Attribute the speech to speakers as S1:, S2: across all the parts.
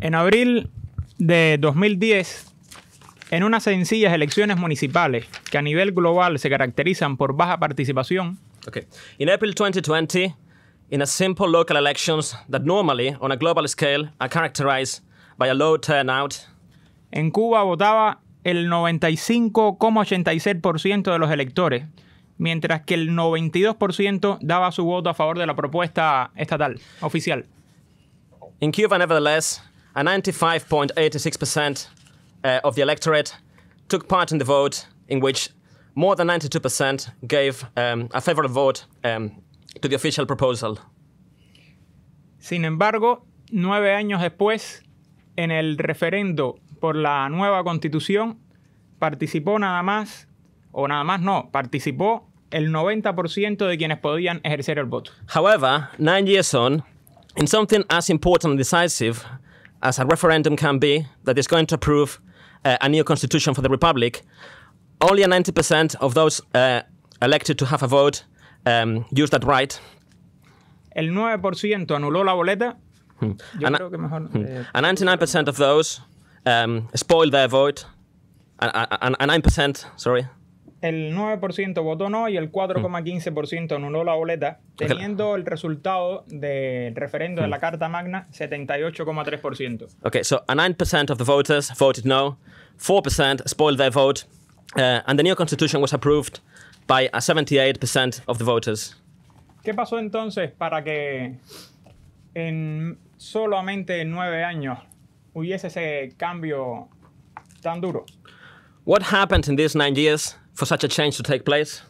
S1: En abril de 2010, en unas sencillas elecciones municipales que a nivel global se caracterizan por baja participación. Okay. In
S2: April 2020, in a simple local elections that normally on a global scale are
S1: characterized by a turnout. En Cuba votaba el 95,86% de los electores, mientras que el 92% daba su voto a favor de la propuesta estatal oficial. In Cuba,
S2: nevertheless, 95.86% uh, of the electorate took part in the vote, in which more than 92% gave um, a favorable vote um, to the official proposal.
S1: Sin embargo, nueve años después, en el referendo por la nueva constitución, participó nada más, o nada más no, participó el 90% de quienes podían ejercer el voto. However, nine years on, in something as important and decisive
S2: as a referendum can be, that is going to approve uh, a new constitution for the republic, only 90% of those uh, elected to have a vote um, used that right. El 9% anuló la boleta. Hmm. Yo and, creo que mejor, 99% hmm. eh, of those um, spoiled their vote. And, a 9%, sorry,
S1: el 9% votó no y el 4,15% anuló la boleta, teniendo el resultado del referendo de la hmm. Carta Magna 78,3%.
S2: Okay, so a 9% of the voters voted no, 4% spoiled their vote, uh, and the new constitution was approved by a 78% of the voters.
S1: ¿Qué pasó entonces para que en solamente nueve años hubiese ese cambio tan duro? What
S2: happened in these nine years for such a change to take place?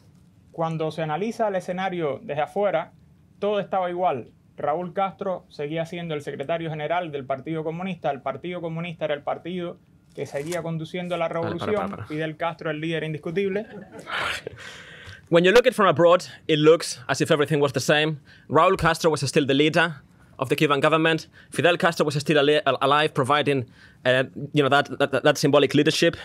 S1: Cuando se analiza el escenario desde afuera, todo estaba igual. Raúl Castro seguía siendo el secretario general del Partido Comunista. El Partido Comunista era el partido que seguía conduciendo la revolución. Fidel Castro, el líder indiscutible.
S2: When you look at from abroad, it looks as if everything was the same. Raúl Castro was still the leader of the Cuban government. Fidel Castro was still alive, providing, uh, you know, that symbolic leadership.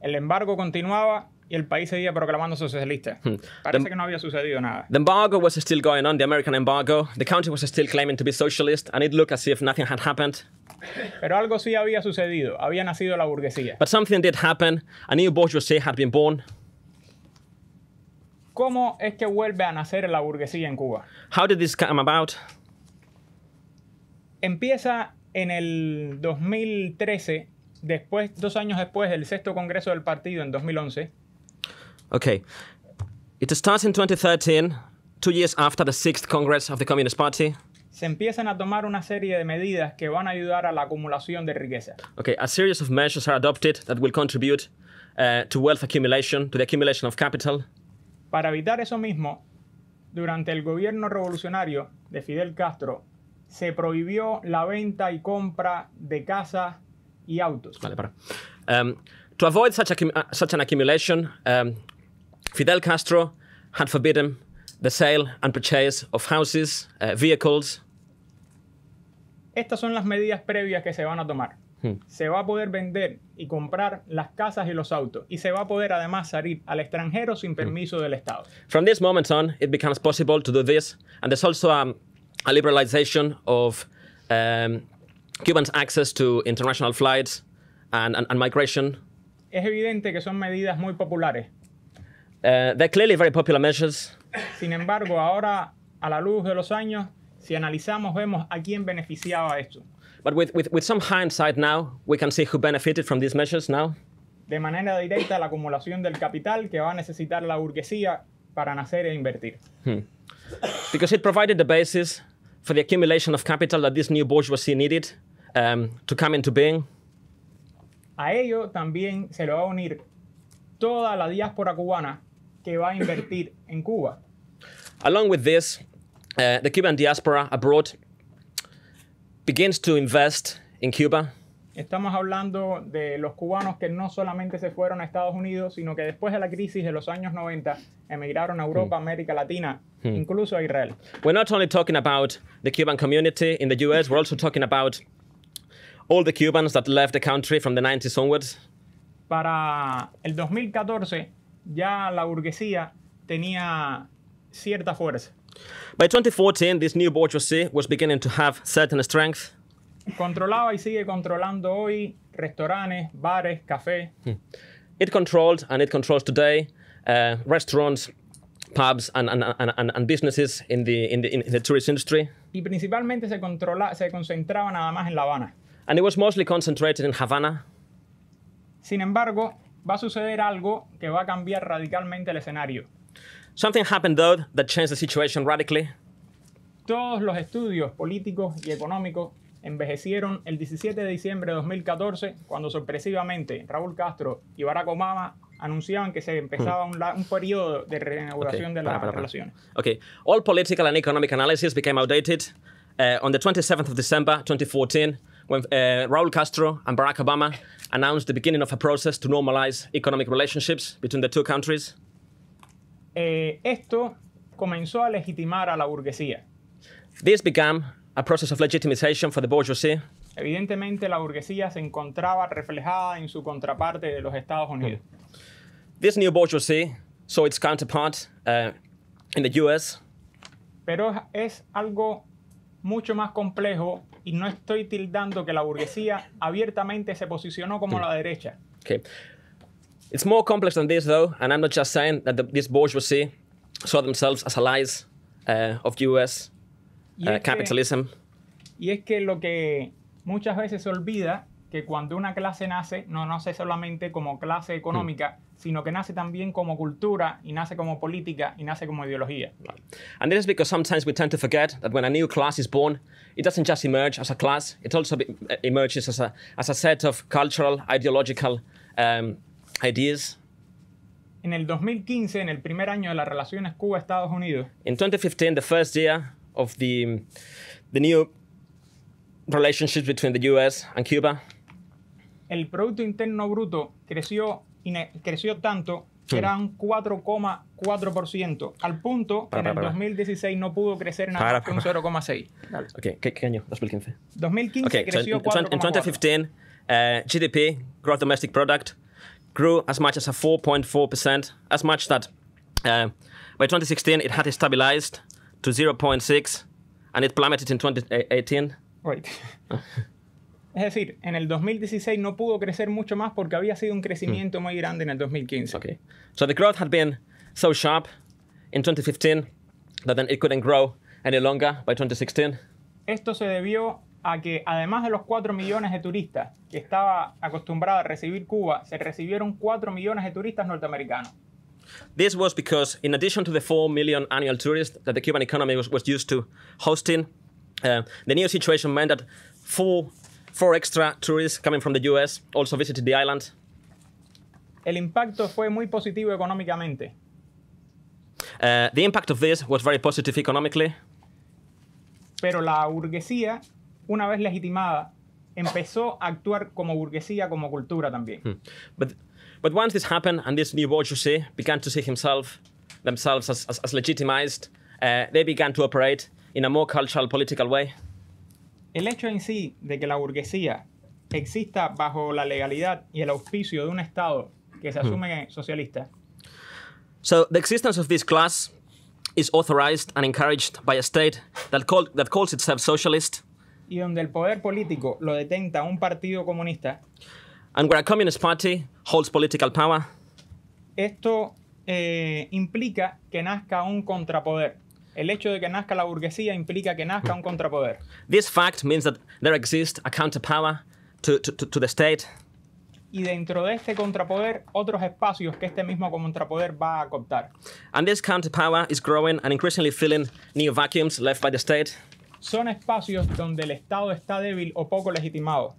S1: El embargo continuaba y el país seguía proclamando socialista. Hmm. Parece the, que no había sucedido nada.
S2: The embargo was still going on, the American embargo. The country was still claiming to be socialist, and it looked as if nothing had happened.
S1: Pero algo sí había sucedido. Había nacido la burguesía.
S2: But something did happen. A new bourgeoisie had been born.
S1: ¿Cómo es que vuelve a nacer la burguesía en Cuba? How
S2: did this come about?
S1: Empieza en el 2013 después, dos años después del sexto congreso del partido en 2011.
S2: Okay. It starts in 2013, two years after the sixth congress of the Communist Party.
S1: Se empiezan a tomar una serie de medidas que van a ayudar a la acumulación de riqueza.
S2: Okay, a series of measures are adopted that will contribute uh, to wealth accumulation, to the accumulation of capital.
S1: Para evitar eso mismo, durante el gobierno revolucionario de Fidel Castro, se prohibió la venta y compra de casas y autos. Vale, para.
S2: Um, to avoid such, a, uh, such an accumulation, um, Fidel Castro had forbidden the sale and purchase of houses, uh, vehicles.
S1: Estas son las medidas previas que se van a tomar. Hmm. Se va a poder vender y comprar las casas y los autos y se va a poder además salir al extranjero sin hmm. permiso del Estado.
S2: From this moment on, it becomes possible to do this, and there's also um, a liberalization of um, Cubans access to international flights and, and, and migration.
S1: Es evidente que son medidas muy populares.
S2: Uh, they're clearly very popular measures.
S1: Sin embargo, ahora a la luz de los años, si analizamos, vemos a quién beneficiaba esto.
S2: But with, with, with some hindsight now, we can see who benefited from these measures now.
S1: De manera directa, la acumulación del capital que va a necesitar la burguesía para nacer e invertir.
S2: Hmm. Because it provided the basis for the accumulation of capital that this new bourgeoisie needed. Um, to come into being.
S1: A ello también se lo va a unir toda la diáspora cubana que va a invertir en Cuba.
S2: Along with this, uh, the Cuban diaspora abroad begins to invest in Cuba.
S1: Estamos hablando de los cubanos que no solamente se fueron a Estados Unidos, sino que después de la crisis de los años 90 emigraron a Europa, hmm. América Latina, hmm. incluso a Israel.
S2: We're not only talking about the Cuban community in the US, we're also talking about all the Cubans that left the country from the 90s onwards?
S1: Para el 2014 ya la burguesía tenía cierta fuerza.
S2: By 2014, this new bourgeoisie was beginning to have certain strength.
S1: Controlaba y sigue controlando hoy restaurantes, bares, cafés.
S2: Hmm. It controlled and it controls today uh, restaurants, pubs and, and, and, and, businesses in the, in, the, in the tourist industry.
S1: Y principalmente se, controla, se concentraba nada más en La Habana. And it was mostly concentrated in Havana. Sin embargo, va a suceder algo que va a cambiar radicalmente el escenario. Something happened though that changed the situation radically. Todos los estudios políticos y económicos envejecieron el 17 de diciembre de 2014 cuando sorpresivamente Raúl Castro y Barack Obama anunciaban que se empezaba un, un periodo de reinauguración de las para, relaciones.
S2: Okay. All political and economic analysis became outdated eh, on the 27th of December 2014. when uh, Raul Castro and Barack Obama announced the beginning of a process to normalize economic relationships between the two countries?
S1: Eh, esto comenzó a legitimar a la burguesía.
S2: This began a process of
S1: legitimization for the bourgeoisie. Evidentemente, la burguesía se encontraba reflejada en su contraparte de los Estados Unidos.
S2: This new bourgeoisie saw its counterpart uh, in the US.
S1: Pero es algo mucho más complejo y no estoy tildando que la burguesía abiertamente se posicionó como hmm. la derecha.
S2: Okay. It's more complex than this, though, and I'm not just saying that the, this bourgeoisie saw themselves as allies uh, of US
S1: y uh, capitalism. y es que lo que muchas veces se olvida que cuando una clase nace, no nace solamente como clase económica, sino que nace también como cultura y nace como política y nace como ideología. Right.
S2: And this is because sometimes we tend to forget that when a new class is born, it doesn't just emerge as a class, it also eh, emerges as a, as a set of cultural, ideological um, ideas.
S1: En el 2015, en el primer año de las relaciones Cuba-Estados Unidos.
S2: In 2015, the first year of the, the new relationship between the US and Cuba.
S1: El Producto Interno Bruto creció creció tanto que era un 4,4%, al punto que en el 2016 no pudo crecer nada más que un 0,6%.
S2: Okay. ¿Qué, ¿Qué, año? 2015.
S1: 2015 okay, creció so in, 2015,
S2: uh, GDP, Gross Domestic Product, grew as much as 4.4%, as much that eh, by 2016 it had stabilized to 0.6 and it plummeted in 2018. Right.
S1: Es decir, en el 2016 no pudo crecer mucho más porque había sido un crecimiento hmm. muy grande en el 2015. Okay. So the growth had been so sharp in 2015
S2: that then it couldn't grow any longer by 2016.
S1: Esto se debió a que además de los 4 millones de turistas que estaba acostumbrada a recibir Cuba, se recibieron 4 millones de turistas norteamericanos.
S2: This was because, in addition to the 4 million annual tourists that the Cuban economy was, was used to hosting, uh, the new situation meant that 4 Four extra tourists coming from the US also visited the island.
S1: El impacto fue muy positivo económicamente.
S2: Uh, the impact of this was very positive economically.
S1: Pero la burguesía, una vez legitimada, empezó a actuar como burguesía, como cultura también.
S2: Hmm. But, but once this happened and this new bourgeoisie began to see himself, themselves as, as, as legitimized, uh, they began to operate in a more cultural, political way.
S1: El hecho en sí de que la burguesía exista bajo la legalidad y el auspicio de un Estado que se hmm. asume socialista.
S2: So the existence of this class is authorized and encouraged by a state that, that calls itself socialist.
S1: Y donde el poder político lo detenta un partido comunista.
S2: And where a communist party holds political power.
S1: Esto eh, implica que nazca un contrapoder. El hecho de que nazca la burguesía implica que nazca un contrapoder. This fact means that
S2: there exists a counterpower to, to, to the state.
S1: Y dentro de este contrapoder, otros espacios que este mismo contrapoder va a cooptar.
S2: And this counterpower is growing and increasingly filling new vacuums left by the state.
S1: Son espacios donde el Estado está
S2: débil o poco legitimado.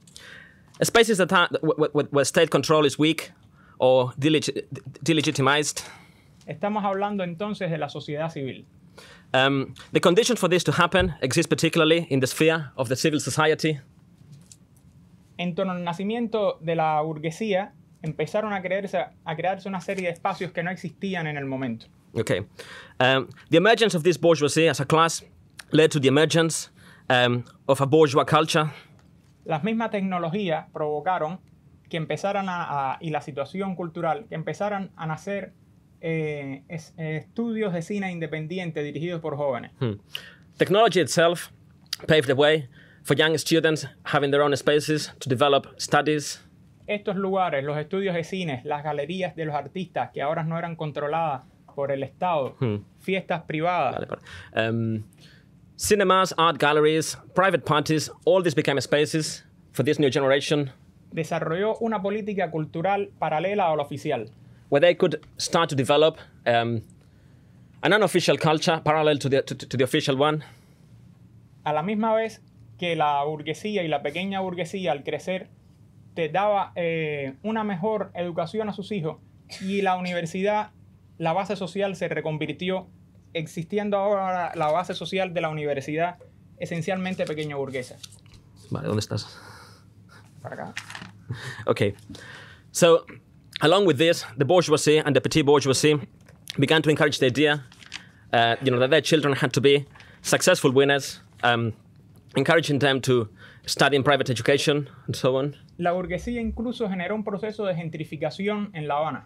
S2: Spaces that are, where, where state control is weak or delegitimized.
S1: Estamos hablando entonces de la sociedad civil.
S2: Um, the conditions for this to happen exist particularly in the sphere of the civil society.
S1: En torno al nacimiento de la burguesía, empezaron a crearse, a crearse una serie de espacios que no existían en el momento.
S2: Okay. Um, the emergence of this bourgeoisie as a class led to the emergence um, of a bourgeois culture.
S1: Las mismas tecnologías provocaron que empezaran a, a, y la situación cultural, que empezaran a nacer Eh, eh, estudios de cine independiente dirigidos por jóvenes.
S2: Hmm. Technology itself paved the way for young students having their own spaces to develop studies.
S1: Estos lugares, los estudios de cine, las galerías de los artistas que ahora no eran controladas por el Estado, hmm. fiestas
S2: privadas. Em, cinemas, art galleries, private parties, all these became spaces for this new generation.
S1: Desarrolló una política cultural paralela a la oficial
S2: where they could start to develop um, culture parallel
S1: A la misma vez que la burguesía y la pequeña burguesía al crecer te daba eh, una mejor educación a sus hijos y la universidad, la base social se reconvirtió, existiendo ahora la base social de la universidad esencialmente pequeña burguesa.
S2: Vale, ¿dónde estás? Para acá. Ok. So, Along with this, the bourgeoisie and the petit bourgeoisie began to encourage the idea, uh, you know, that their children had to be successful winners, um, encouraging them to study in private education and so on.
S1: La burguesía incluso generó un proceso de gentrificación en La Habana.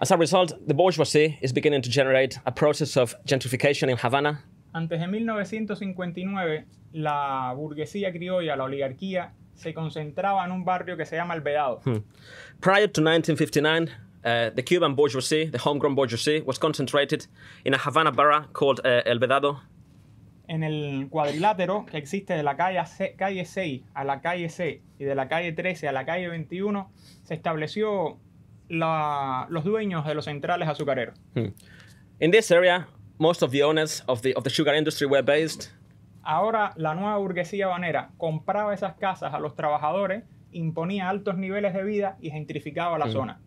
S2: As a result, the bourgeoisie is beginning to generate a process of gentrification in Havana.
S1: Antes de 1959, la burguesía criolla, la oligarquía se concentraba en un barrio que se llama El Vedado.
S2: Hmm. Prior to 1959, uh, the Cuban bourgeoisie, the homegrown bourgeoisie, was concentrated in a Havana borough called uh, El Vedado.
S1: En el cuadrilátero que existe de la calle, C, calle 6 a la calle C y de la calle 13 a la calle 21, se estableció la, los dueños de los centrales azucareros.
S2: Hmm. In this area, most of the owners of the, of the sugar industry were based.
S1: Ahora la nueva burguesía banera compraba esas casas a los trabajadores, imponía altos niveles de vida y gentrificaba la mm. zona.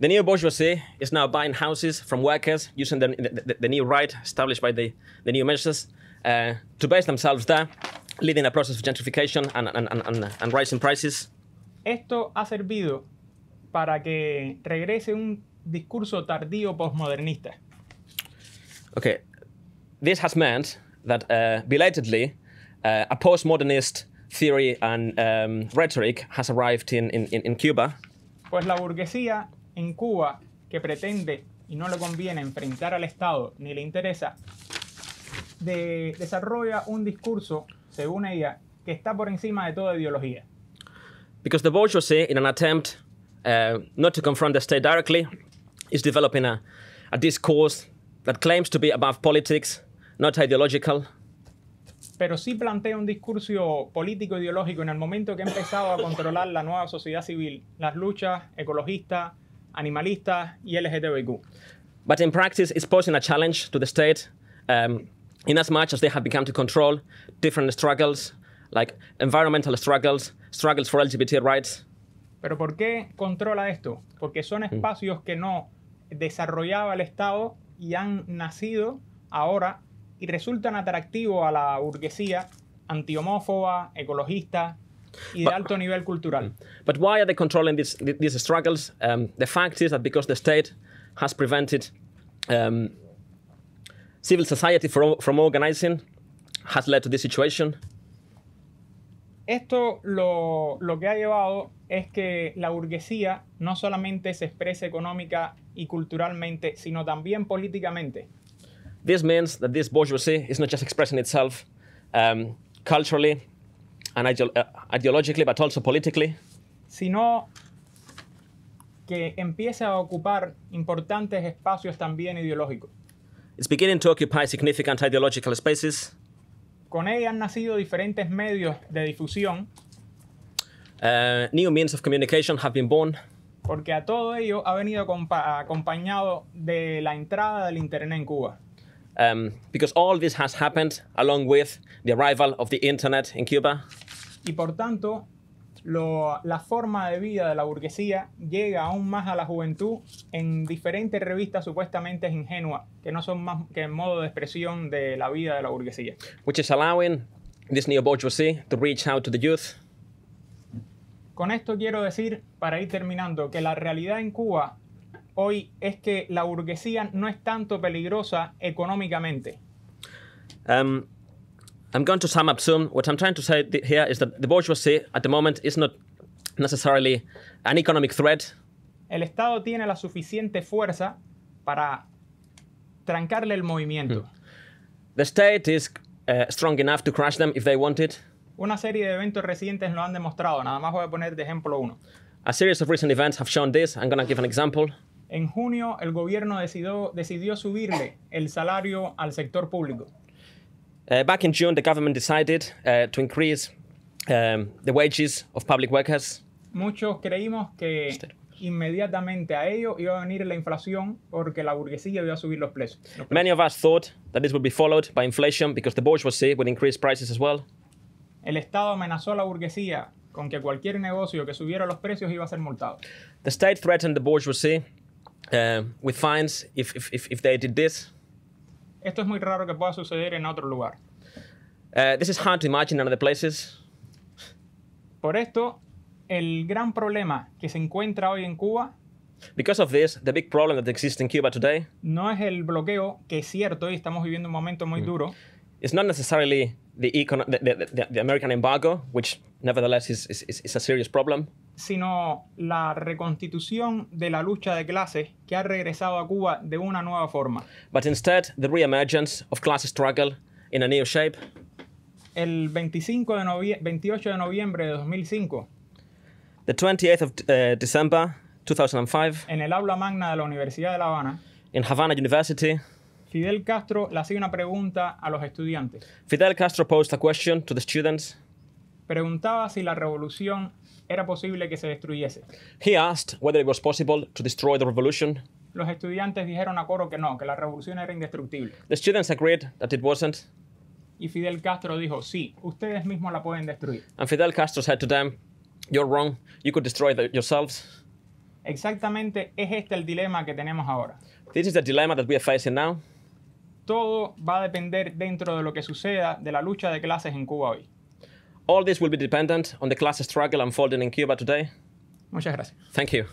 S2: The new bourgeoisie is now buying houses from workers using the, the, the new right established by the, the new measures uh, to base themselves there, leading a process of gentrification and, and, and, and rising prices.
S1: Esto ha servido para que regrese un discurso tardío postmodernista.
S2: Okay, this has meant that uh, belatedly uh, a postmodernist theory and um, rhetoric has arrived in, in, in Cuba.
S1: Pues la burguesía en Cuba que pretende y no le conviene enfrentar al Estado ni le interesa, de, desarrolla un discurso, según ella, que está por encima de toda ideología.
S2: Because the bourgeoisie, in an attempt uh, not to confront the state directly, is developing a, a discourse that claims to be above politics, not ideological.
S1: Pero sí plantea un discurso político ideológico en el momento que ha empezado a controlar la nueva sociedad civil, las luchas ecologistas, animalistas y LGTBIQ.
S2: But in practice, it's posing a challenge to the state, um, in as much as they have become to control different struggles, like environmental struggles, struggles for LGBT rights.
S1: Pero ¿por qué controla esto? Porque son mm. espacios que no desarrollaba el Estado y han nacido ahora y resultan atractivos a la burguesía antihomófoba, ecologista,
S2: y de but, alto nivel cultural. Mm. But why are they controlling these, these struggles? Um, the fact is that because the state has prevented um, civil society from, from organizing, has led to this situation.
S1: Esto lo, lo que ha llevado es que la burguesía no solamente se expresa económica y culturalmente, sino también políticamente. This
S2: means that this bourgeoisie is not just expressing itself um, culturally and uh, ideologically, but also politically.
S1: Sino que empieza a ocupar importantes espacios también ideológicos.
S2: It's beginning to occupy significant ideological spaces.
S1: Con ella han nacido diferentes medios de difusión.
S2: Uh, new means of communication have been born.
S1: Porque a todo ello ha venido acompañado de la entrada del Internet en Cuba.
S2: Um, because all this has happened along with the arrival the internet in Cuba.
S1: Y por tanto, la forma de vida de la burguesía llega aún más a la juventud en diferentes revistas supuestamente ingenuas, que no son más que modo de expresión de la vida de la burguesía. Con esto quiero decir, para ir terminando, que la realidad en Cuba hoy es que la burguesía no es tanto peligrosa económicamente?
S2: Um, I'm going to sum up soon. What I'm trying to say here is that the bourgeoisie at the moment is not necessarily an economic threat.
S1: El Estado tiene la suficiente fuerza para trancarle el movimiento. Hmm.
S2: The state is uh, strong enough to crush them if they want it.
S1: Una serie de eventos recientes lo han demostrado. Nada más voy a poner de ejemplo uno.
S2: A series of recent events have shown this. I'm going to give an example.
S1: En junio, el gobierno decidió, decidió subirle el salario al sector público.
S2: Uh, back in June, the government decided uh, to increase um, the wages of public workers.
S1: Muchos creímos que inmediatamente a ello iba a venir la inflación porque la burguesía iba a subir los precios.
S2: Los precios. Many of us thought that this would be followed by inflation because the bourgeoisie would increase prices as well.
S1: El Estado amenazó a la burguesía con que cualquier negocio que subiera los precios iba a ser multado.
S2: The state threatened the bourgeoisie uh, with fines if, if, if, they did this.
S1: Esto es muy raro que pueda suceder en otro lugar.
S2: Uh, this is hard to imagine in other places.
S1: Por esto, el gran problema que se encuentra hoy en Cuba
S2: Because of this, the big problem that exists in Cuba today.
S1: No es el bloqueo, que es cierto y estamos viviendo un momento muy mm. duro.
S2: It's not necessarily the, econo the, the, the, American embargo, which nevertheless is, is, is a serious problem.
S1: Sino la reconstitución de la lucha de clases que ha regresado a Cuba de una nueva forma.
S2: But instead, the reemergence of class struggle in a new shape.
S1: El 25 de 28 de noviembre de 2005.
S2: The 28th of uh, December 2005.
S1: En el aula magna de la Universidad de La Habana. In Havana University. Fidel Castro le hace una pregunta a los estudiantes. Fidel Castro posed a question to the students. Preguntaba si la revolución era posible que se destruyese. He asked whether it was possible
S2: to destroy the revolution.
S1: Los estudiantes dijeron a coro que no, que la revolución era indestructible. The students
S2: agreed that it wasn't.
S1: Y Fidel Castro dijo, sí, ustedes mismos la pueden destruir.
S2: And Fidel Castro said to them, you're wrong, you could destroy it yourselves. Exactamente
S1: es este el dilema que tenemos ahora.
S2: This is the dilemma that we are facing now.
S1: Todo va a depender dentro de lo que suceda de la lucha de clases en Cuba hoy.
S2: All this will be dependent on the class struggle unfolding in Cuba today. Muchas gracias. Thank you.